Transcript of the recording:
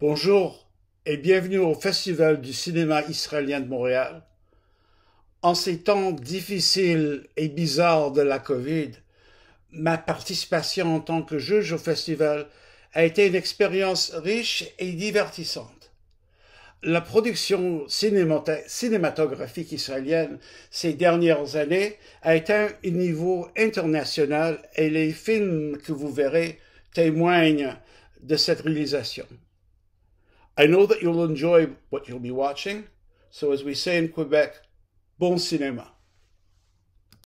Bonjour et bienvenue au Festival du cinéma israélien de Montréal. En ces temps difficiles et bizarres de la COVID, ma participation en tant que juge au festival a été une expérience riche et divertissante. La production cinématographique israélienne ces dernières années a atteint un niveau international et les films que vous verrez témoignent de cette réalisation. I know that you'll enjoy what you'll be watching. So, as we say in Quebec, bon cinéma.